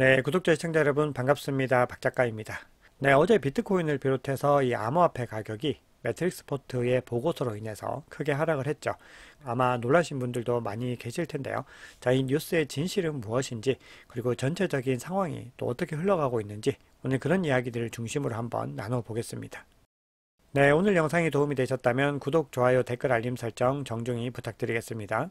네, 구독자 시청자 여러분 반갑습니다. 박 작가입니다. 네, 어제 비트코인을 비롯해서 이 암호화폐 가격이 매트릭스포트의 보고서로 인해서 크게 하락을 했죠. 아마 놀라신 분들도 많이 계실 텐데요. 자, 이 뉴스의 진실은 무엇인지, 그리고 전체적인 상황이 또 어떻게 흘러가고 있는지, 오늘 그런 이야기들을 중심으로 한번 나눠보겠습니다. 네, 오늘 영상이 도움이 되셨다면 구독, 좋아요, 댓글, 알림 설정 정중히 부탁드리겠습니다.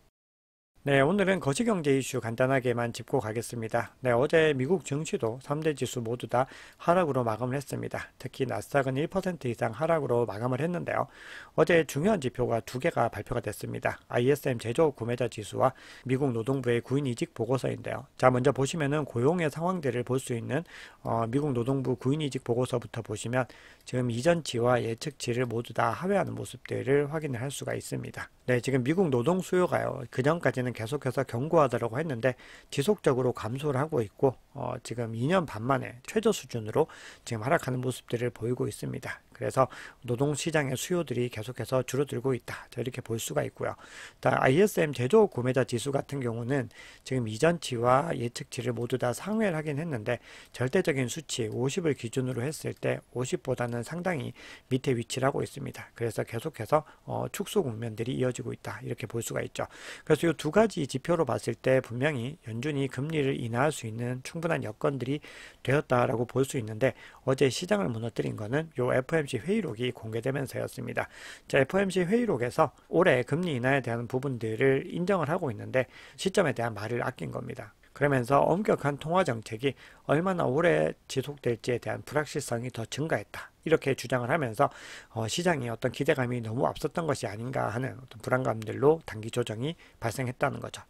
네, 오늘은 거시경제 이슈 간단하게만 짚고 가겠습니다. 네, 어제 미국 증시도 3대 지수 모두 다 하락으로 마감을 했습니다. 특히 나스닥은 1% 이상 하락으로 마감을 했는데요. 어제 중요한 지표가 두 개가 발표가 됐습니다. ISM 제조업 구매자 지수와 미국 노동부의 구인 이직 보고서인데요. 자, 먼저 보시면은 고용의 상황들을 볼 수 있는 어, 미국 노동부 구인 이직 보고서부터 보시면 지금 이전치와 예측치를 모두 다 하회하는 모습들을 확인을 할 수가 있습니다. 네, 지금 미국 노동 수요가요. 그전까지는 전에는 계속해서 경고하다라고 했는데 지속적으로 감소를 하고 있고 어, 지금 2년 반 만에 최저 수준으로 지금 하락하는 모습들을 보이고 있습니다. 그래서 노동시장의 수요들이 계속해서 줄어들고 있다. 이렇게 볼 수가 있고요. ISM 제조 구매자 지수 같은 경우는 지금 이전치와 예측치를 모두 다 상회를 하긴 했는데 절대적인 수치 50을 기준으로 했을 때 50보다는 상당히 밑에 위치를 하고 있습니다. 그래서 계속해서 어, 축소 국면들이 이어지고 있다. 이렇게 볼 수가 있죠. 그래서 이 두 가지 지표로 봤을 때 분명히 연준이 금리를 인하할 수 있는 충분한 여건들이 되었다라고 볼 수 있는데 어제 시장을 무너뜨린 것은 요 f m c FOMC 회의록이 공개되면서였습니다. 자, FOMC 회의록에서 올해 금리 인하에 대한 부분들을 인정을 하고 있는데 시점에 대한 말을 아낀 겁니다. 그러면서 엄격한 통화 정책이 얼마나 오래 지속될지에 대한 불확실성이 더 증가했다. 이렇게 주장을 하면서 어, 시장이 어떤 기대감이 너무 앞섰던 것이 아닌가 하는 어떤 불안감들로 단기 조정이 발생했다는 거죠.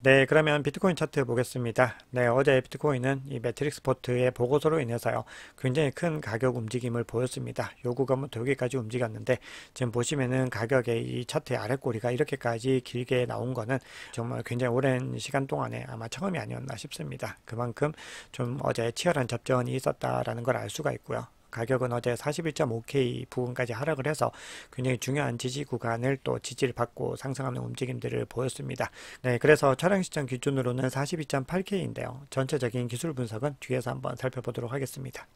네, 그러면 비트코인 차트 보겠습니다. 네, 어제 비트코인은 이 매트릭스 포트의 보고서로 인해서요. 굉장히 큰 가격 움직임을 보였습니다. 요구가 여기까지 뭐 움직였는데 지금 보시면은 가격의 이 차트의 아래 꼬리가 이렇게까지 길게 나온 거는 정말 굉장히 오랜 시간 동안에 아마 처음이 아니었나 싶습니다. 그만큼 좀 어제 치열한 접전이 있었다라는 걸 알 수가 있고요. 가격은 어제 41.5K 부분까지 하락을 해서 굉장히 중요한 지지 구간을 또 지지를 받고 상승하는 움직임들을 보였습니다. 네, 그래서 차량 시장 기준으로는 42.8K인데요. 전체적인 기술 분석은 뒤에서 한번 살펴보도록 하겠습니다.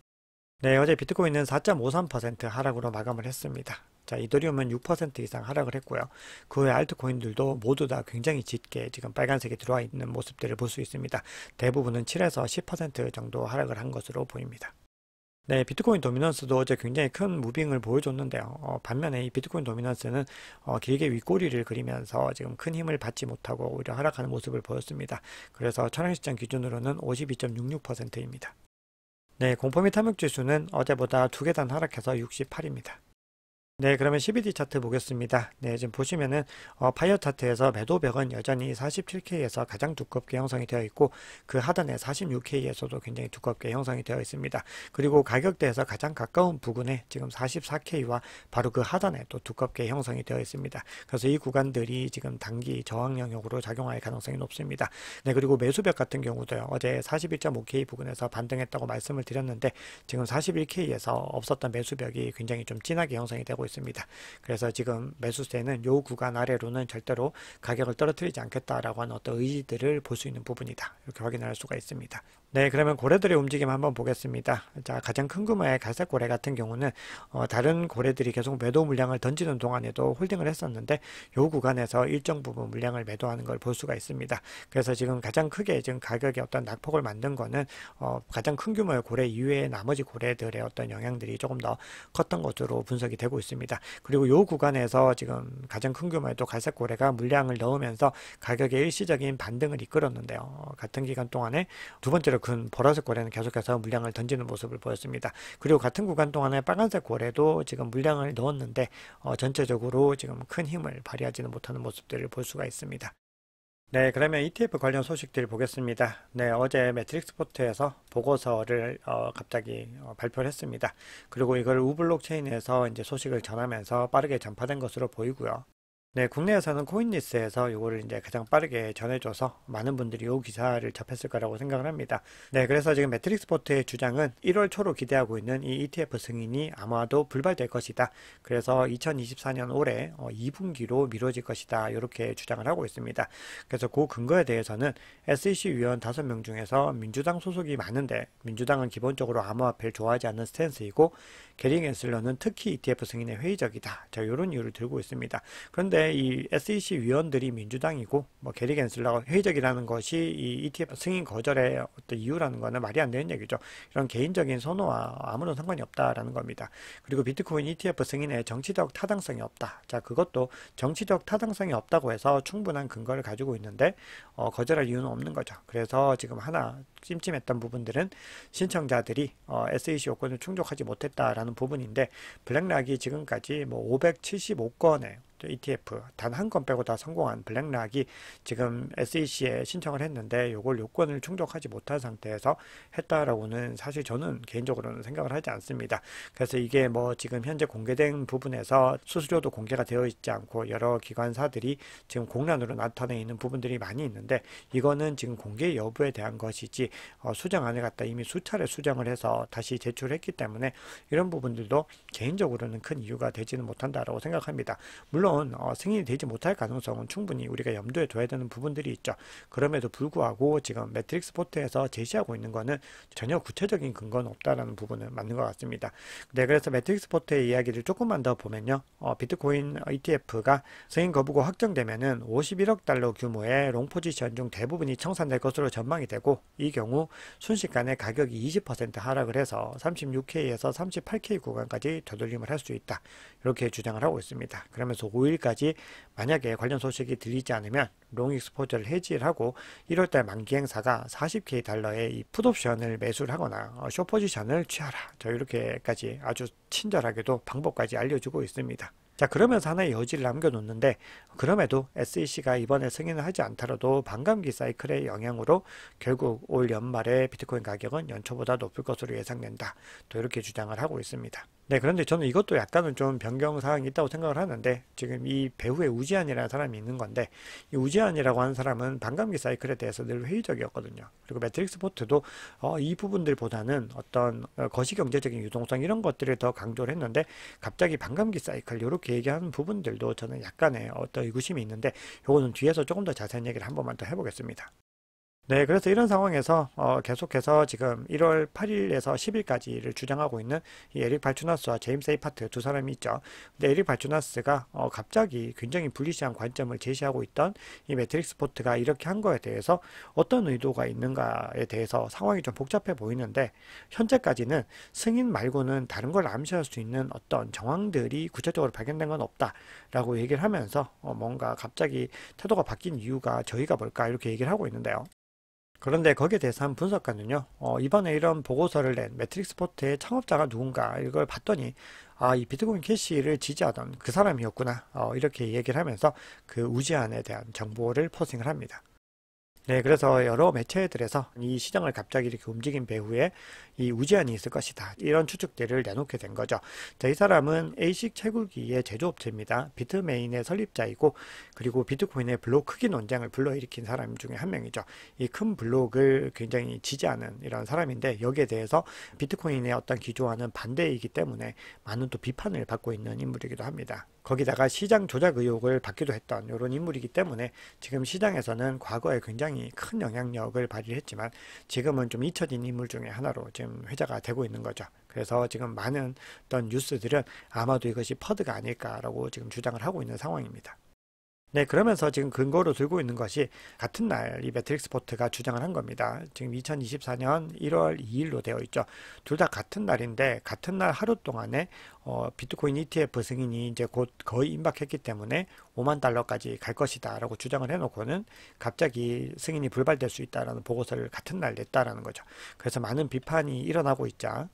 네, 어제 비트코인은 4.53% 하락으로 마감을 했습니다. 자, 이더리움은 6% 이상 하락을 했고요. 그 외 알트코인들도 모두 다 굉장히 짙게 지금 빨간색이 들어와 있는 모습들을 볼 수 있습니다. 대부분은 7에서 10% 정도 하락을 한 것으로 보입니다. 네, 비트코인 도미넌스도 어제 굉장히 큰 무빙을 보여줬는데요. 어, 반면에 이 비트코인 도미넌스는 어, 길게 윗꼬리를 그리면서 지금 큰 힘을 받지 못하고 오히려 하락하는 모습을 보였습니다. 그래서 천황시장 기준으로는 52.66%입니다. 네, 공포 및 탐욕지수는 어제보다 두 계단 하락해서 68입니다. 네, 그러면 12D 차트 보겠습니다. 네, 지금 보시면은 어, 파이어 차트에서 매도벽은 여전히 47K에서 가장 두껍게 형성이 되어 있고 그 하단에 46K에서도 굉장히 두껍게 형성이 되어 있습니다. 그리고 가격대에서 가장 가까운 부근에 지금 44K와 바로 그 하단에 또 두껍게 형성이 되어 있습니다. 그래서 이 구간들이 지금 단기 저항 영역으로 작용할 가능성이 높습니다. 네, 그리고 매수벽 같은 경우도요. 어제 41.5K 부근에서 반등했다고 말씀을 드렸는데 지금 41K에서 없었던 매수벽이 굉장히 좀 진하게 형성이 되고 하고 있습니다. 그래서 지금 매수세는 요 구간 아래로는 절대로 가격을 떨어뜨리지 않겠다라고 하는 어떤 의지들을 볼 수 있는 부분이다. 이렇게 확인할 수가 있습니다. 네, 그러면 고래들의 움직임 한번 보겠습니다. 자, 가장 큰 규모의 갈색 고래 같은 경우는 어, 다른 고래들이 계속 매도 물량을 던지는 동안에도 홀딩을 했었는데 요 구간에서 일정 부분 물량을 매도하는 걸 볼 수가 있습니다. 그래서 지금 가장 크게 지금 가격이 어떤 낙폭을 만든 거는 어, 가장 큰 규모의 고래 이외에 나머지 고래들의 어떤 영향들이 조금 더 컸던 것으로 분석이 되고 있습니다. 그리고 요 구간에서 지금 가장 큰 규모의 또 갈색 고래가 물량을 넣으면서 가격의 일시적인 반등을 이끌었는데요. 어, 같은 기간 동안에 두 번째로 근 보라색 고래는 계속해서 물량을 던지는 모습을 보였습니다. 그리고 같은 구간 동안에 빨간색 고래도 지금 물량을 넣었는데 어, 전체적으로 지금 큰 힘을 발휘하지는 못하는 모습들을 볼 수가 있습니다. 네, 그러면 ETF 관련 소식들 보겠습니다. 네, 어제 매트릭스포트에서 보고서를 어, 갑자기 어, 발표를 했습니다. 그리고 이걸 우블록체인에서 이제 소식을 전하면서 빠르게 전파된 것으로 보이고요. 네, 국내에서는 코인리스에서 이거를 이제 가장 빠르게 전해줘서 많은 분들이 이 기사를 접했을 거라고 생각을 합니다. 네, 그래서 지금 매트릭스포트의 주장은 1월 초로 기대하고 있는 이 ETF 승인이 아마도 불발될 것이다. 그래서 2024년 올해 2분기로 어, 미뤄질 것이다. 이렇게 주장을 하고 있습니다. 그래서 그 근거에 대해서는 SEC 위원 5명 중에서 민주당 소속이 많은데 민주당은 기본적으로 암호화폐를 좋아하지 않는 스탠스이고 게링 앤슬러는 특히 ETF 승인에 회의적이다. 자, 이런 이유를 들고 있습니다. 그런데 근데 이 SEC 위원들이 민주당이고 뭐 게리 겐슬러 회의적이라는 것이 이 ETF 승인 거절의 어떤 이유라는 거는 말이 안 되는 얘기죠. 이런 개인적인 선호와 아무런 상관이 없다라는 겁니다. 그리고 비트코인 ETF 승인에 정치적 타당성이 없다. 자, 그것도 정치적 타당성이 없다고 해서 충분한 근거를 가지고 있는데 어, 거절할 이유는 없는 거죠. 그래서 지금 하나 찜찜했던 부분들은 신청자들이 어, SEC 요건을 충족하지 못했다라는 부분인데 블랙락이 지금까지 뭐 575건에 ETF 단 한 건 빼고 다 성공한 블랙락이 지금 SEC에 신청을 했는데 요걸 요건을 충족하지 못한 상태에서 했다라고는 사실 저는 개인적으로는 생각을 하지 않습니다. 그래서 이게 뭐 지금 현재 공개된 부분에서 수수료도 공개가 되어 있지 않고 여러 기관사들이 지금 공란으로 나타내 있는 부분들이 많이 있는데 이거는 지금 공개 여부에 대한 것이지 어, 수정 안에 갔다 이미 수차례 수정을 해서 다시 제출했기 때문에 이런 부분들도 개인적으로는 큰 이유가 되지는 못한다라고 생각합니다. 물론 물론 어, 승인이 되지 못할 가능성은 충분히 우리가 염두에 둬야 되는 부분들이 있죠. 그럼에도 불구하고 지금 매트릭스 포트에서 제시하고 있는 거는 전혀 구체적인 근거는 없다라는 부분은 맞는 것 같습니다. 네, 그래서 매트릭스 포트의 이야기를 조금만 더 보면요. 어, 비트코인 ETF가 승인 거부고 확정되면은 51억 달러 규모의 롱 포지션 중 대부분이 청산될 것으로 전망이 되고 이 경우 순식간에 가격이 20% 하락을 해서 36K에서 38K 구간까지 되돌림을 할 수 있다. 이렇게 주장을 하고 있습니다. 그러면서 5일까지 만약에 관련 소식이 들리지 않으면 롱익스포저를 해지를 하고 1월달 만기 행사가 40K 달러의 이 풋옵션을 매수를 하거나 쇼포지션을 취하라. 저 이렇게까지 아주 친절하게도 방법까지 알려주고 있습니다. 자 그러면서 하나의 여지를 남겨놓는데 그럼에도 SEC가 이번에 승인을 하지 않더라도 반감기 사이클의 영향으로 결국 올 연말에 비트코인 가격은 연초보다 높을 것으로 예상된다. 또 이렇게 주장을 하고 있습니다. 네, 그런데 저는 이것도 약간은 좀 변경 사항이 있다고 생각을 하는데 지금 이배후에 우지한이라는 사람이 있는 건데 이 우지한이라고 하는 사람은 반감기 사이클에 대해서 늘 회의적이었거든요. 그리고 매트릭스 포트도 어, 이 부분들보다는 어떤 어, 거시 경제적인 유동성 이런 것들을 더 강조를 했는데 갑자기 반감기 사이클 이렇게 얘기하는 부분들도 저는 약간의 어떤 의구심이 있는데 요거는 뒤에서 조금 더 자세한 얘기를 한 번만 더 해보겠습니다. 네, 그래서 이런 상황에서 어, 계속해서 지금 1월 8일에서 10일까지를 주장하고 있는 이 에릭 발추나스와 제임스 에이파트 두 사람이 있죠. 근데 에릭 발추나스가 어, 갑자기 굉장히 불리시한 관점을 제시하고 있던 이 매트릭스 포트가 이렇게 한 거에 대해서 어떤 의도가 있는가에 대해서 상황이 좀 복잡해 보이는데 현재까지는 승인 말고는 다른 걸 암시할 수 있는 어떤 정황들이 구체적으로 발견된 건 없다라고 얘기를 하면서 어, 뭔가 갑자기 태도가 바뀐 이유가 저희가 뭘까 이렇게 얘기를 하고 있는데요. 그런데 거기에 대해서 한 분석가는요, 어, 이번에 이런 보고서를 낸 매트릭스포트의 창업자가 누군가 이걸 봤더니 아, 이 비트코인 캐시를 지지하던 그 사람이었구나. 어, 이렇게 얘기를 하면서 그 우지안에 대한 정보를 포싱을 합니다. 네, 그래서 여러 매체들에서 이 시장을 갑자기 이렇게 움직인 배후에 이 우지안이 있을 것이다. 이런 추측들을 내놓게 된 거죠. 자, 이 사람은 A식 채굴기의 제조업체입니다. 비트메인의 설립자이고 그리고 비트코인의 블록 크기 논쟁을 불러일으킨 사람 중에 한 명이죠. 이 큰 블록을 굉장히 지지하는 이런 사람인데 여기에 대해서 비트코인의 어떤 기조와는 반대이기 때문에 많은 또 비판을 받고 있는 인물이기도 합니다. 거기다가 시장 조작 의혹을 받기도 했던 이런 인물이기 때문에 지금 시장에서는 과거에 굉장히 큰 영향력을 발휘했지만 지금은 좀 잊혀진 인물 중에 하나로 지금 회자가 되고 있는 거죠. 그래서 지금 많은 어떤 뉴스들은 아마도 이것이 퍼드가 아닐까라고 지금 주장을 하고 있는 상황입니다. 네, 그러면서 지금 근거로 들고 있는 것이 같은 날 이 매트릭스 포트가 주장을 한 겁니다. 지금 2024년 1월 2일로 되어 있죠. 둘 다 같은 날인데 같은 날 하루 동안에 어, 비트코인 ETF 승인이 이제 곧 거의 임박했기 때문에 5만 달러까지 갈 것이다라고 주장을 해놓고는 갑자기 승인이 불발될 수 있다라는 보고서를 같은 날 냈다라는 거죠. 그래서 많은 비판이 일어나고 있자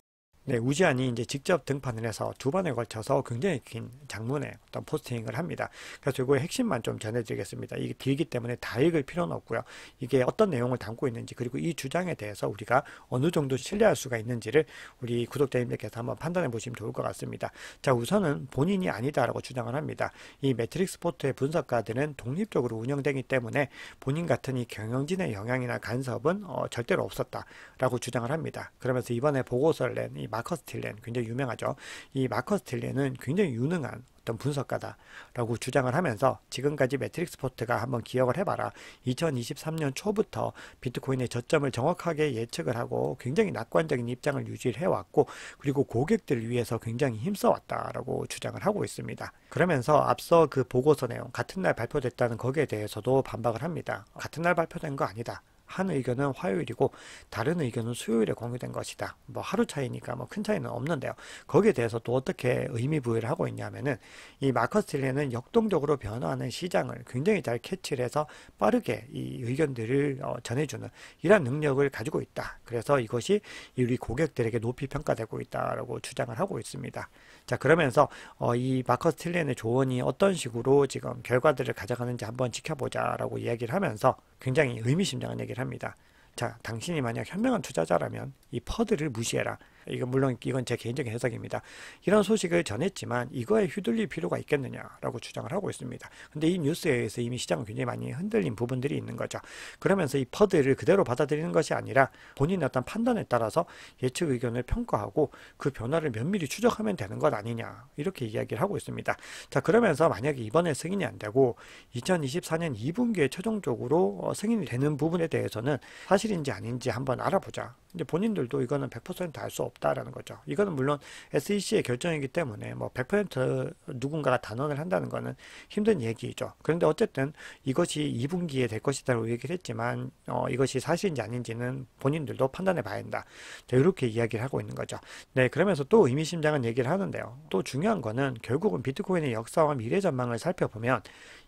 네, 우지안이 이제 직접 등판을 해서 두 번에 걸쳐서 굉장히 긴 장문의 어떤 포스팅을 합니다. 그래서 이거의 핵심만 좀 전해드리겠습니다. 이게 길기 때문에 다 읽을 필요는 없고요. 이게 어떤 내용을 담고 있는지 그리고 이 주장에 대해서 우리가 어느 정도 신뢰할 수가 있는지를 우리 구독자님들께서 한번 판단해 보시면 좋을 것 같습니다. 자, 우선은 본인이 아니다라고 주장을 합니다. 이 매트릭스 포트의 분석가들은 독립적으로 운영되기 때문에 본인 같은 이 경영진의 영향이나 간섭은 어, 절대로 없었다라고 주장을 합니다. 그러면서 이번에 보고서를 낸이 마커스 틸렌 굉장히 유명하죠. 이 마커스 틸렌은 굉장히 유능한 어떤 분석가다라고 주장을 하면서 지금까지 매트릭스 포트가 한번 기억을 해봐라. 2023년 초부터 비트코인의 저점을 정확하게 예측을 하고 굉장히 낙관적인 입장을 유지해왔고 그리고 고객들을 위해서 굉장히 힘써왔다라고 주장을 하고 있습니다. 그러면서 앞서 그 보고서 내용 같은 날 발표됐다는 거기에 대해서도 반박을 합니다. 같은 날 발표된 거 아니다. 한 의견은 화요일이고 다른 의견은 수요일에 공유된 것이다. 뭐 하루 차이니까 뭐 큰 차이는 없는데요. 거기에 대해서 또 어떻게 의미 부여를 하고 있냐면은 이 마커스 틸레는 역동적으로 변화하는 시장을 굉장히 잘 캐치를 해서 빠르게 이 의견들을 어, 전해주는 이러 능력을 가지고 있다. 그래서 이것이 우리 고객들에게 높이 평가되고 있다라고 주장을 하고 있습니다. 자 그러면서 어, 이 마커스 틸렌의 조언이 어떤 식으로 지금 결과들을 가져가는지 한번 지켜보자라고 이야기를 하면서 굉장히 의미심장한 얘기를 합니다. 자 당신이 만약 현명한 투자자라면 이 퍼드를 무시해라. 이건 물론 이건 제 개인적인 해석입니다. 이런 소식을 전했지만 이거에 휘둘릴 필요가 있겠느냐라고 주장을 하고 있습니다. 근데 이 뉴스에 의해서 이미 시장은 굉장히 많이 흔들린 부분들이 있는 거죠. 그러면서 이 퍼드를 그대로 받아들이는 것이 아니라 본인의 어떤 판단에 따라서 예측 의견을 평가하고 그 변화를 면밀히 추적하면 되는 것 아니냐 이렇게 이야기를 하고 있습니다. 자 그러면서 만약에 이번에 승인이 안 되고 2024년 2분기에 최종적으로 어, 승인이 되는 부분에 대해서는 사실인지 아닌지 한번 알아보자 이제 본인들도 이거는 100%다 알수 없다라는 거죠. 이거는 물론 SEC의 결정이기 때문에 뭐 100% 누군가가 단언을 한다는 거는 힘든 얘기죠. 그런데 어쨌든 이것이 2분기에 될 것이다라고 얘기를 했지만 어, 이것이 사실인지 아닌지는 본인들도 판단해 봐야 한다. 자, 이렇게 이야기를 하고 있는 거죠. 네, 그러면서 또 의미심장한 얘기를 하는데요. 또 중요한 거는 결국은 비트코인의 역사와 미래 전망을 살펴보면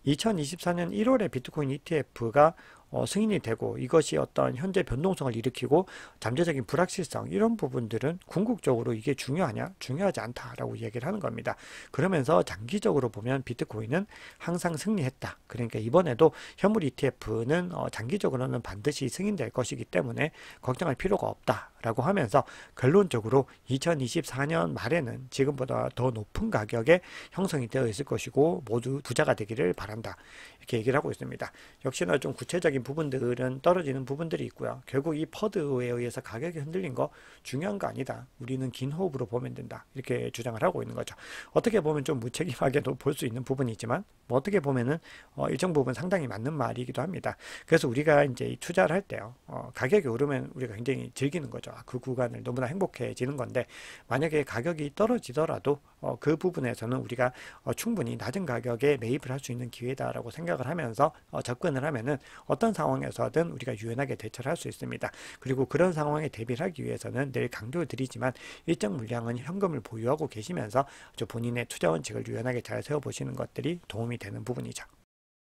2024년 1월에 비트코인 ETF가 어, 승인이 되고 이것이 어떤 현재 변동성을 일으키고 잠재적인 불확실성 이런 부분들은 궁극적으로 이게 중요하냐 중요하지 않다라고 얘기를 하는 겁니다. 그러면서 장기적으로 보면 비트코인은 항상 승리했다. 그러니까 이번에도 현물 ETF는 어, 장기적으로는 반드시 승인될 것이기 때문에 걱정할 필요가 없다라고 하면서 결론적으로 2024년 말에는 지금보다 더 높은 가격에 형성이 되어 있을 것이고 모두 부자가 되기를 바란다 이렇게 얘기를 하고 있습니다. 역시나 좀 구체적인 기술적인 부분들은 떨어지는 부분들이 있고요. 결국 이 퍼드에 의해서 가격이 흔들린 거 중요한 거 아니다. 우리는 긴 호흡으로 보면 된다. 이렇게 주장을 하고 있는 거죠. 어떻게 보면 좀 무책임하게도 볼 수 있는 부분이지만 뭐 어떻게 보면은 어, 일정 부분 상당히 맞는 말이기도 합니다. 그래서 우리가 이제 투자를 할 때요. 어, 가격이 오르면 우리가 굉장히 즐기는 거죠. 아, 그 구간을 너무나 행복해지는 건데 만약에 가격이 떨어지더라도 어, 그 부분에서는 우리가 어, 충분히 낮은 가격에 매입을 할 수 있는 기회다라고 생각을 하면서 어, 접근을 하면은 어떤 상황에서든 우리가 유연하게 대처를 할 수 있습니다. 그리고 그런 상황에 대비를 하기 위해서는 늘 강조드리지만 일정 물량은 현금을 보유하고 계시면서 본인의 투자 원칙을 유연하게 잘 세워보시는 것들이 도움이 되는 부분이죠.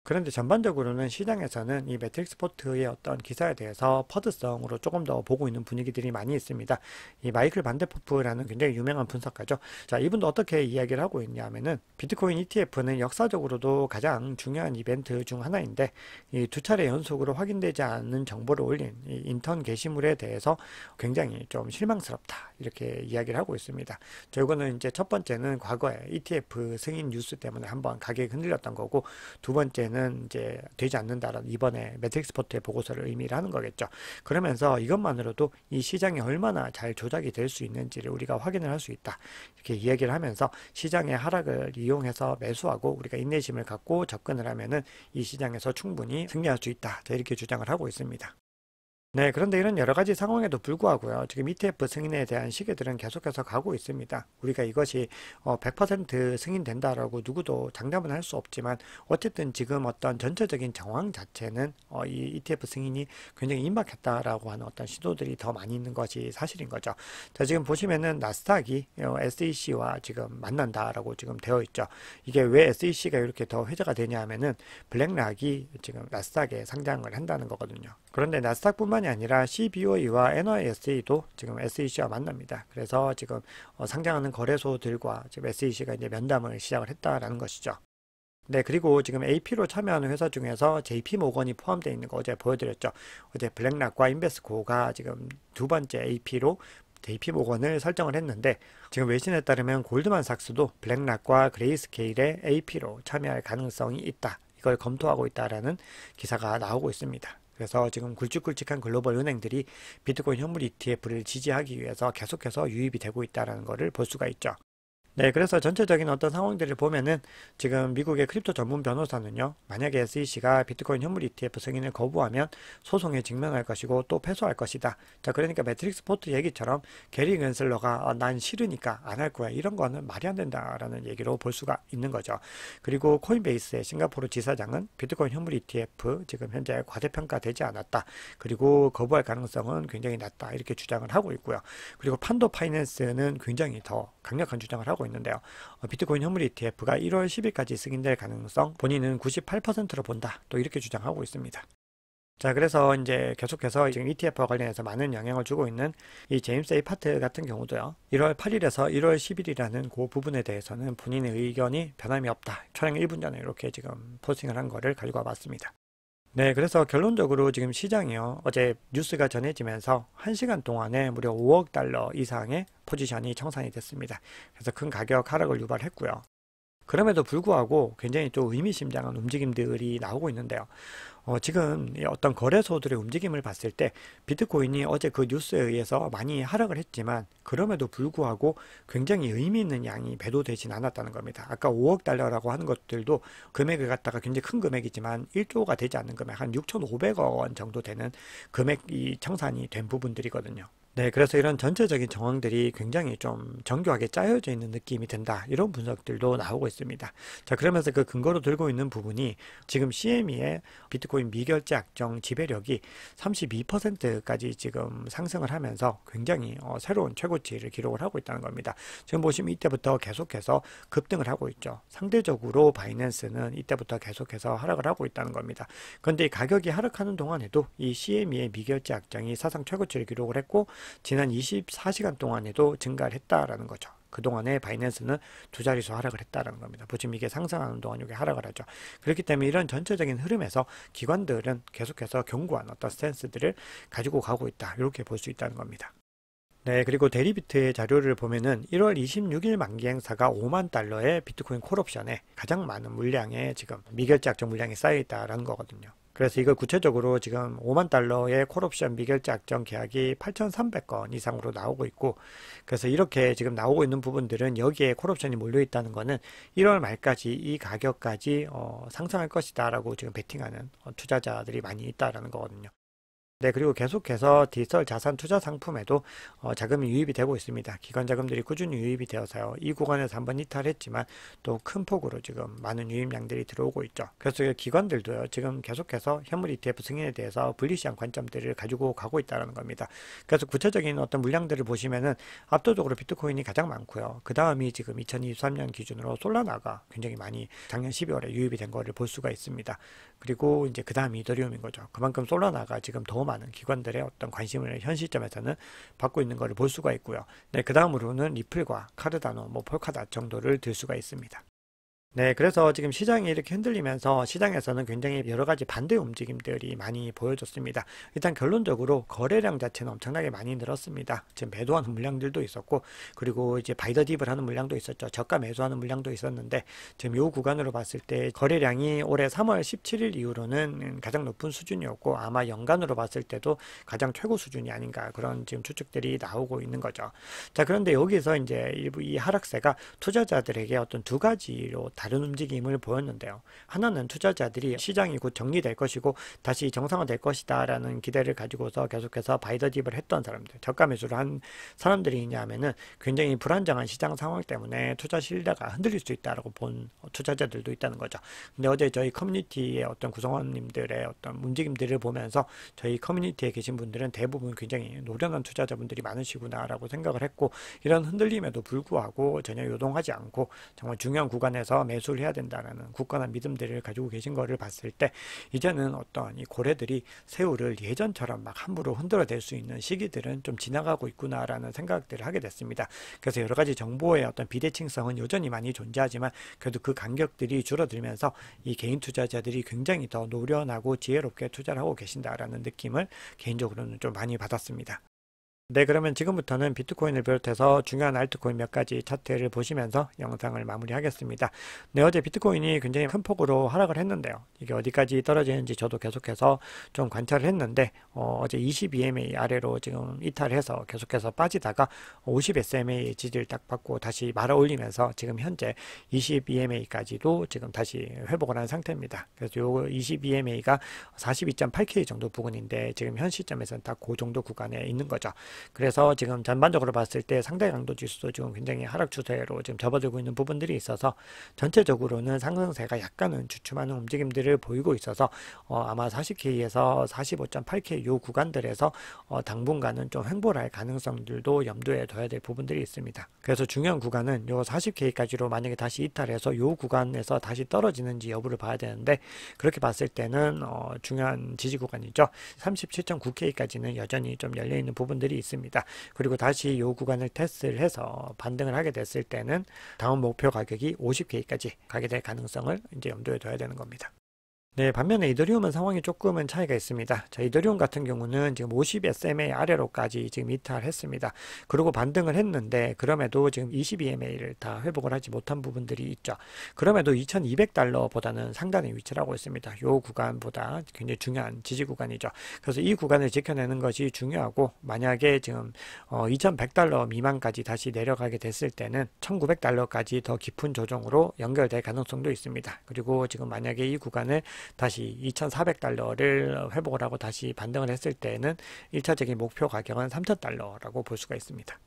그런데 전반적으로는 시장에서는 이 매트릭스 포트의 어떤 기사에 대해서 퍼드성으로 조금 더 보고 있는 분위기들이 많이 있습니다. 이 마이클 반데포프라는 굉장히 유명한 분석가죠. 자, 이분도 어떻게 이야기를 하고 있냐면은 하 비트코인 ETF는 역사적으로도 가장 중요한 이벤트 중 하나인데 이 두 차례 연속으로 확인되지 않은 정보를 올린 이 인턴 게시물에 대해서 굉장히 좀 실망스럽다. 이렇게 이야기를 하고 있습니다. 자, 이거는 이제 첫 번째는 과거에 ETF 승인 뉴스 때문에 한번 가격이 흔들렸던 거고 두 번째는 때는 이제 되지 않는다는 이번에 매트릭스포트의 보고서를 의미를 하는 거겠죠. 그러면서 이것만으로도 이 시장이 얼마나 잘 조작이 될 수 있는지를 우리가 확인을 할 수 있다. 이렇게 이야기를 하면서 시장의 하락을 이용해서 매수하고 우리가 인내심을 갖고 접근을 하면은 이 시장에서 충분히 승리할 수 있다. 이렇게 주장을 하고 있습니다. 네, 그런데 이런 여러 가지 상황에도 불구하고요. 지금 ETF 승인에 대한 시계들은 계속해서 가고 있습니다. 우리가 이것이 100% 어, 승인된다라고 누구도 장담은 할 수 없지만 어쨌든 지금 어떤 전체적인 정황 자체는 어, 이 ETF 승인이 굉장히 임박했다라고 하는 어떤 시도들이 더 많이 있는 것이 사실인 거죠. 자, 지금 보시면은 나스닥이 어, SEC와 지금 만난다라고 지금 되어 있죠. 이게 왜 SEC가 이렇게 더 회자가 되냐 하면은 블랙락이 지금 나스닥에 상장을 한다는 거거든요. 그런데 나스닥뿐만 뿐만이 아니라 CBOE와 NYSE도 지금 SEC와 만납니다. 그래서 지금 어, 상장하는 거래소들과 지금 SEC가 이제 면담을 시작을 했다라는 것이죠. 네, 그리고 지금 AP로 참여하는 회사 중에서 JP 모건이 포함되어 있는 거 어제 보여드렸죠. 어제 블랙락과 인베스코가 지금 두 번째 AP로 JP 모건을 설정을 했는데 지금 외신에 따르면 골드만삭스도 블랙락과 그레이스케일의 AP로 참여할 가능성이 있다. 이걸 검토하고 있다라는 기사가 나오고 있습니다. 그래서 지금 굵직굵직한 글로벌 은행들이 비트코인 현물 ETF를 지지하기 위해서 계속해서 유입이 되고 있다는 것을 볼 수가 있죠. 네, 그래서 전체적인 어떤 상황들을 보면은 지금 미국의 크립토 전문 변호사는요, 만약에 SEC가 비트코인 현물 ETF 승인을 거부하면 소송에 직면할 것이고 또 패소할 것이다. 자, 그러니까 매트릭스 포트 얘기처럼 게리 겐슬러가 아, 어, 난 싫으니까 안 할 거야. 이런 거는 말이 안 된다라는 얘기로 볼 수가 있는 거죠. 그리고 코인베이스의 싱가포르 지사장은 비트코인 현물 ETF 지금 현재 과대평가되지 않았다. 그리고 거부할 가능성은 굉장히 낮다. 이렇게 주장을 하고 있고요. 그리고 판도 파이낸스는 굉장히 더 강력한 주장을 하고 있는데요. 어, 비트코인 현물 ETF가 1월 10일까지 승인될 가능성 본인은 98%로 본다. 또 이렇게 주장하고 있습니다. 자, 그래서 이제 계속해서 지금 ETF와 관련해서 많은 영향을 주고 있는 이 제임스 A 파트 같은 경우도요. 1월 8일에서 1월 10일이라는 그 부분에 대해서는 본인의 의견이 변함이 없다. 촬영 1분 전에 이렇게 지금 포스팅을 한 거를 가지고 와봤습니다. 네, 그래서 결론적으로 지금 시장이요. 어제 뉴스가 전해지면서 1시간 동안에 무려 5억 달러 이상의 포지션이 청산이 됐습니다. 그래서 큰 가격 하락을 유발했고요. 그럼에도 불구하고 굉장히 또 의미심장한 움직임들이 나오고 있는데요. 어, 지금 어떤 거래소들의 움직임을 봤을 때 비트코인이 어제 그 뉴스에 의해서 많이 하락을 했지만 그럼에도 불구하고 굉장히 의미 있는 양이 배도되진 않았다는 겁니다. 아까 5억 달러라고 하는 것들도 금액을 갖다가 굉장히 큰 금액이지만 1조가 되지 않는 금액 한 6,500억 원 정도 되는 금액이 청산이 된 부분들이거든요. 네, 그래서 이런 전체적인 정황들이 굉장히 좀 정교하게 짜여져 있는 느낌이 든다. 이런 분석들도 나오고 있습니다. 자, 그러면서 그 근거로 들고 있는 부분이 지금 CME의 비트코인 미결제 악정 지배력이 32%까지 지금 상승을 하면서 굉장히 어, 새로운 최고치를 기록을 하고 있다는 겁니다. 지금 보시면 이때부터 계속해서 급등을 하고 있죠. 상대적으로 바이낸스는 이때부터 계속해서 하락을 하고 있다는 겁니다. 그런데 가격이 하락하는 동안에도 이 CME의 미결제 악정이 사상 최고치를 기록을 했고 지난 24시간 동안에도 증가를 했다라는 거죠. 그동안에 바이낸스는 두 자릿수 하락을 했다라는 겁니다. 보시면 이게 상승하는 동안 이게 하락을 하죠. 그렇기 때문에 이런 전체적인 흐름에서 기관들은 계속해서 견고한 어떤 스탠스들을 가지고 가고 있다. 이렇게 볼 수 있다는 겁니다. 네, 그리고 데리비트의 자료를 보면은 1월 26일 만기 행사가 5만 달러의 비트코인 콜옵션에 가장 많은 물량에 지금 미결제 약정 물량이 쌓여 있다라는 거거든요. 그래서 이걸 구체적으로 지금 5만 달러의 콜옵션 미결제 악정 계약이 8,300건 이상으로 나오고 있고 그래서 이렇게 지금 나오고 있는 부분들은 여기에 콜옵션이 몰려 있다는 거는 1월 말까지 이 가격까지 어, 상승할 것이다라고 지금 베팅하는 어, 투자자들이 많이 있다라는 거거든요. 네, 그리고 계속해서 디지털 자산 투자 상품에도 어, 자금이 유입이 되고 있습니다. 기관 자금들이 꾸준히 유입이 되어서요. 이 구간에서 한번 이탈했지만 또 큰 폭으로 지금 많은 유입량들이 들어오고 있죠. 그래서 기관들도요. 지금 계속해서 현물 ETF 승인에 대해서 분리시한 관점들을 가지고 가고 있다는 겁니다. 그래서 구체적인 어떤 물량들을 보시면은 압도적으로 비트코인이 가장 많고요. 그 다음이 지금 2023년 기준으로 솔라나가 굉장히 많이 작년 12월에 유입이 된 거를 볼 수가 있습니다. 그리고 이제 그 다음이 이더리움인 거죠. 그만큼 솔라나가 지금 더 많이 많은 기관들의 어떤 관심을 현실점에서는 받고 있는 것을 볼 수가 있고요. 네, 그 다음으로는 리플과 카르다노, 뭐 폴카다 정도를 들 수가 있습니다. 네, 그래서 지금 시장이 이렇게 흔들리면서 시장에서는 굉장히 여러 가지 반대 움직임들이 많이 보여졌습니다 일단 결론적으로 거래량 자체는 엄청나게 많이 늘었습니다. 지금 매도하는 물량들도 있었고, 그리고 이제 바이더 딥을 하는 물량도 있었죠. 저가 매수하는 물량도 있었는데, 지금 요 구간으로 봤을 때 거래량이 올해 3월 17일 이후로는 가장 높은 수준이었고, 아마 연간으로 봤을 때도 가장 최고 수준이 아닌가 그런 지금 추측들이 나오고 있는 거죠. 자, 그런데 여기서 이제 일부 이 하락세가 투자자들에게 어떤 두 가지로 다른 움직임을 보였는데요. 하나는 투자자들이 시장이 곧 정리될 것이고 다시 정상화될 것이다 라는 기대를 가지고서 계속해서 바이더딥을 했던 사람들, 저가 매수를 한 사람들이냐 하면은 굉장히 불안정한 시장 상황 때문에 투자 신뢰가 흔들릴 수 있다라고 본 투자자들도 있다는 거죠. 근데 어제 저희 커뮤니티의 어떤 구성원님들의 어떤 움직임들을 보면서 저희 커뮤니티에 계신 분들은 대부분 굉장히 노련한 투자자분들이 많으시구나라고 생각을 했고 이런 흔들림에도 불구하고 전혀 요동하지 않고 정말 중요한 구간에서 매 매수를 해야 된다는 굳건한 믿음들을 가지고 계신 거를 봤을 때 이제는 어떤 이 고래들이 새우를 예전처럼 막 함부로 흔들어댈 수 있는 시기들은 좀 지나가고 있구나라는 생각들을 하게 됐습니다. 그래서 여러 가지 정보의 어떤 비대칭성은 여전히 많이 존재하지만 그래도 그 간격들이 줄어들면서 이 개인 투자자들이 굉장히 더 노련하고 지혜롭게 투자를 하고 계신다라는 느낌을 개인적으로는 좀 많이 받았습니다. 네 그러면 지금부터는 비트코인을 비롯해서 중요한 알트코인 몇 가지 차트를 보시면서 영상을 마무리하겠습니다. 네 어제 비트코인이 굉장히 큰 폭으로 하락을 했는데요. 이게 어디까지 떨어지는지 저도 계속해서 좀 관찰을 했는데 어, 제 22MA 아래로 지금 이탈해서 계속해서 빠지다가 50SMA 지지를 딱 받고 다시 말아 올리면서 지금 현재 22MA까지도 지금 다시 회복을 한 상태입니다. 그래서 요 22MA가 42.8K 정도 부근인데 지금 현 시점에서는 딱 그 정도 구간에 있는 거죠. 그래서 지금 전반적으로 봤을 때 상대 강도 지수도 지금 굉장히 하락 추세로 지금 접어들고 있는 부분들이 있어서 전체적으로는 상승세가 약간은 주춤하는 움직임들을 보이고 있어서 어, 아마 40K에서 45.8K 요 구간들에서 어, 당분간은 좀 횡보할 가능성들도 염두에 둬야 될 부분들이 있습니다. 그래서 중요한 구간은 요 40K까지로 만약에 다시 이탈해서 요 구간에서 다시 떨어지는지 여부를 봐야 되는데 그렇게 봤을 때는 어, 중요한 지지 구간이죠. 37.9K까지는 여전히 좀 열려 있는 부분들이 있습니다. 있습니다. 그리고 다시 요 구간을 테스트를 해서 반등을 하게 됐을 때는 다음 목표 가격이 50K까지 가게 될 가능성을 이제 염두에 둬야 되는 겁니다. 네, 반면에 이더리움은 상황이 조금은 차이가 있습니다. 자, 이더리움 같은 경우는 지금 50SMA 아래로까지 지금 이탈했습니다. 그리고 반등을 했는데 그럼에도 지금 22MA를 e 다 회복을 하지 못한 부분들이 있죠. 그럼에도 2200달러보다는 상단에 위치를 하고 있습니다. 요 구간보다 굉장히 중요한 지지 구간이죠. 그래서 이 구간을 지켜내는 것이 중요하고 만약에 지금 어, 2100달러 미만까지 다시 내려가게 됐을 때는 1900달러까지 더 깊은 조정으로 연결될 가능성도 있습니다. 그리고 지금 만약에 이 구간을 다시 2,400달러를 회복을 하고 다시 반등을 했을 때는 1차적인 목표 가격은 3,000달러라고 볼 수가 있습니다.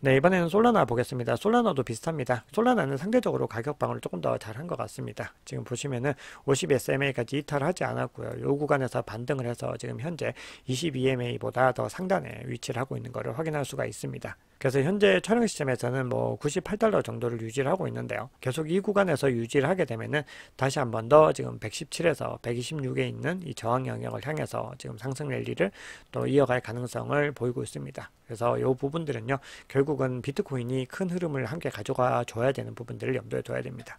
네, 이번에는 솔라나 보겠습니다. 솔라나도 비슷합니다. 솔라나는 상대적으로 가격 방어를 조금 더 잘한 것 같습니다. 지금 보시면은 50SMA까지 이탈하지 않았고요. 요 구간에서 반등을 해서 지금 현재 22MA보다 더 상단에 위치를 하고 있는 것을 확인할 수가 있습니다. 그래서 현재 촬영 시점에서는 뭐 98달러 정도를 유지를 하고 있는데요. 계속 이 구간에서 유지를 하게 되면은 다시 한번더 지금 117에서 126에 있는 이 저항 영역을 향해서 지금 상승 랠리를 또 이어갈 가능성을 보이고 있습니다. 그래서 이 부분들은요. 결국은 비트코인이 큰 흐름을 함께 가져가 줘야 되는 부분들을 염두에 둬야 됩니다.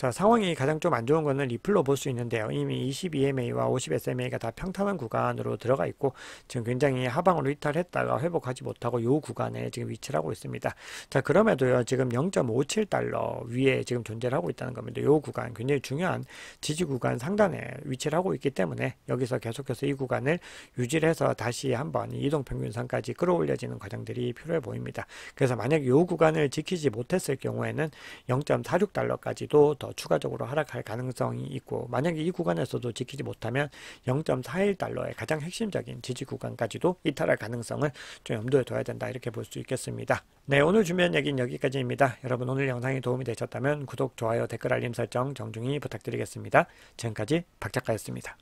자, 상황이 가장 좀 안 좋은 거는 리플로 볼 수 있는데요. 이미 22MA와 50SMA가 다 평탄한 구간으로 들어가 있고 지금 굉장히 하방으로 이탈했다가 회복하지 못하고 요 구간에 지금 위치를 하고 있습니다. 자, 그럼에도요. 지금 0.57달러 위에 지금 존재를 하고 있다는 겁니다. 요 구간 굉장히 중요한 지지 구간 상단에 위치를 하고 있기 때문에 여기서 계속해서 이 구간을 유지를 해서 다시 한번 이동 평균선까지 끌어올려지는 과정들이 필요해 보입니다. 그래서 만약 요 구간을 지키지 못했을 경우에는 0.46달러까지도 더 추가적으로 하락할 가능성이 있고 만약에 이 구간에서도 지키지 못하면 0.41달러의 가장 핵심적인 지지 구간까지도 이탈할 가능성을 좀 염두에 둬야 된다 이렇게 볼 수 있겠습니다. 네 오늘 준비한 얘기는 여기까지입니다. 여러분 오늘 영상이 도움이 되셨다면 구독, 좋아요, 댓글 알림 설정 정중히 부탁드리겠습니다. 지금까지 박작가였습니다.